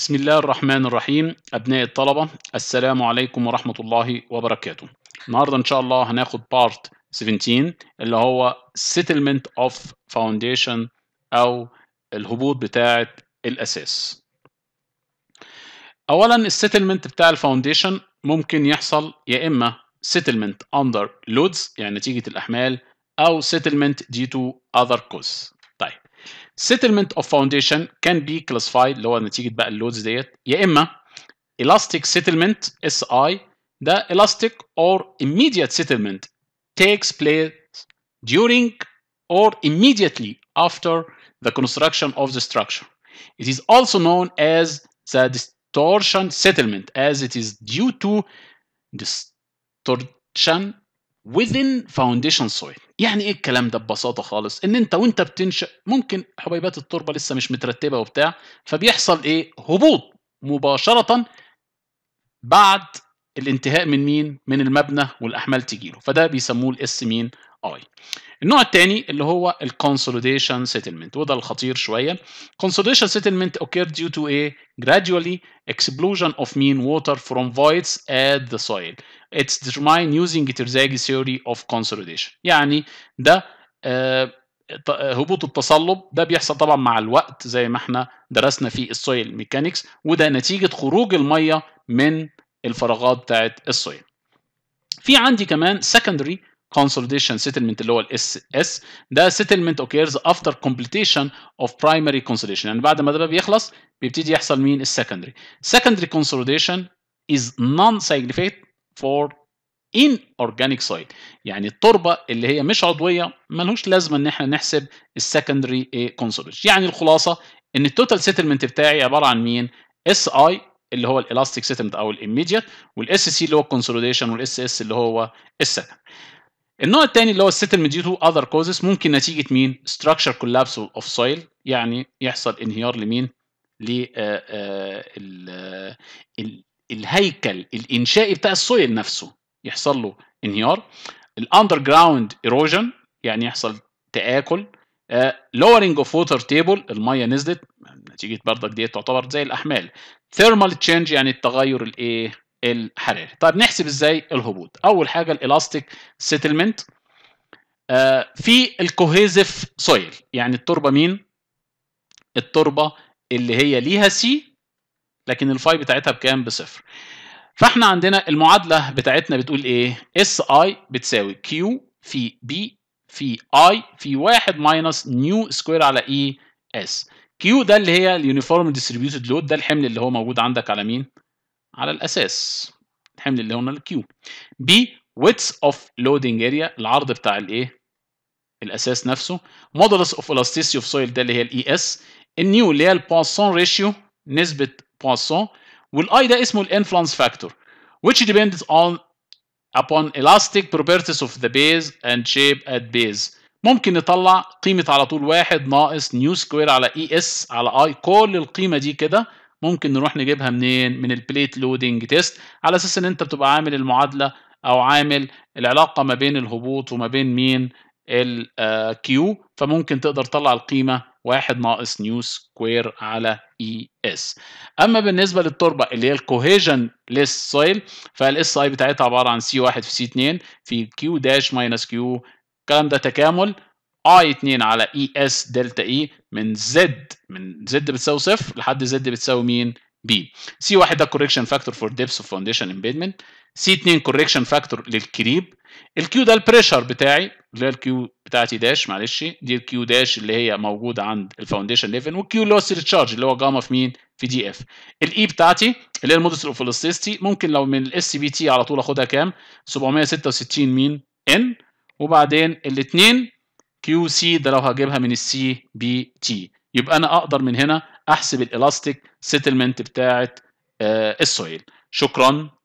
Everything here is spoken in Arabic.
بسم الله الرحمن الرحيم أبناء الطلبة السلام عليكم ورحمة الله وبركاته النهاردة إن شاء الله هناخد بارت 17 اللي هو Settlement of Foundation أو الهبوط بتاعة الأساس أولا السيتلمنت بتاع الفاونديشن ممكن يحصل يا إما settlement under loads يعني نتيجة الأحمال أو settlement due to other cause settlement of foundation can be classified اللي هو نتيجه بقى اللودز ديت يا اما elastic settlement SI the elastic or immediate settlement takes place during or immediately after the construction of the structure. It is also known as the distortion settlement as it is due to distortion within foundation soil يعني ايه الكلام ده ببساطه خالص ان انت وانت بتنشا ممكن حبيبات التربه لسه مش مترتبه وبتاع فبيحصل ايه هبوط مباشره بعد الانتهاء من مين من المبنى والاحمال تجيله فده بيسموه الاس مين اي النوع الثاني اللي هو الكونسوليديشن سيتلمنت وده الخطير شويه consolidation settlement occurred due to a gradually explosion of mean water from voids at the soil It's determined using Terzaghi theory of consolidation يعني ده هبوط التصلب ده بيحصل طبعا مع الوقت زي ما احنا درسنا في السويل ميكانيكس وده نتيجة خروج المية من الفراغات بتاعت السويل في عندي كمان secondary consolidation settlement اللي هو الاس اس ده settlement occurs after completion of primary consolidation يعني بعد ما ده بيخلص بيبتدي يحصل مين السكندري secondary consolidation is non significant for inorganic soil يعني التربه اللي هي مش عضويه ملهوش لازمه ان احنا نحسب السكندري كونسولج يعني الخلاصه ان التوتال سيتلمنت بتاعي عباره عن مين اس اي اللي هو الالاستيك سيتلمنت او الاميديت والاس سي اللي هو الكونسوليديشن والاس اس اللي هو السكن النوع الثاني اللي هو السيتلمنت ديو تو اذر كوزز ممكن نتيجه مين ستراكشر كولابس اوف سويل يعني يحصل انهيار لمين ل آه، آه، آه، الهيكل الانشائي بتاع السويل نفسه يحصل له انهيار الاندر جراوند ايروجن يعني يحصل تاكل لورنج اوف ووتر تيبل الميه نزلت نتيجه بردك دي تعتبر زي الاحمال ثيرمال تشينج يعني التغير الايه الحراري طيب نحسب ازاي الهبوط اول حاجه الالاستيك سيتلمنت آه، في الكوهيزف سويل يعني التربه مين التربه اللي هي ليها سي لكن الفاي بتاعتها بكام بصفر فاحنا عندنا المعادله بتاعتنا بتقول ايه اس اي بتساوي كيو في بي في اي في 1 ماينس نيو سكوير على اي اس كيو ده اللي هي اليونيفورم ديستريبيوتد لود ده الحمل اللي هو موجود عندك على مين على الاساس الحمل اللي هنا الكيو بي ويتس اوف لودنج اريا العرض بتاع الايه الاساس نفسه modulus اوف elasticity اوف سويل ده اللي هي الاي اس e النيو اللي هي الباسون ريشيو نسبة بواسون والاي ده اسمه الانفلونس فاكتور which depends on upon elastic properties of the base and shape at base ممكن نطلع قيمة على طول واحد ناقص نيو سكوير على اي e اس على اي كل القيمة دي كده ممكن نروح نجيبها منين من البليت لودنج تيست على اساس ان انت بتبقى عامل المعادلة او عامل العلاقة ما بين الهبوط وما بين مين الكيو آه، فممكن تقدر تطلع القيمة واحد ناقص نيو سكوير على اي e اس اما بالنسبه للتربه اللي هي الكوهيجن ليس سويل فالاس اي بتاعتها عباره عن سي 1 في سي 2 في كيو داش ماينس كيو الكلام ده تكامل اي 2 على اي اس دلتا اي من زد من زد بتساوي صفر لحد زد بتساوي مين بي سي 1 ده كوريكشن فاكتور فور ديبس اوف فاونديشن امبيدمنت سي 2 كوريكشن فاكتور للكريب الكيو ده البريشر بتاعي اللي هي الكيو بتاعتي داش معلش دي الكيو داش اللي هي موجوده عند الفاونديشن ليفل والكيو اللي هو تشارج اللي هو جاما في مين في دي اف الاي e بتاعتي اللي هي المودس الاوفلوسيستي ممكن لو من الاس بي تي على طول اخدها كام 766 مين ان وبعدين الاثنين كيو سي ده لو هجيبها من السي بي تي يبقى انا اقدر من هنا احسب الالاستيك سيتلمنت بتاعه السويل شكرا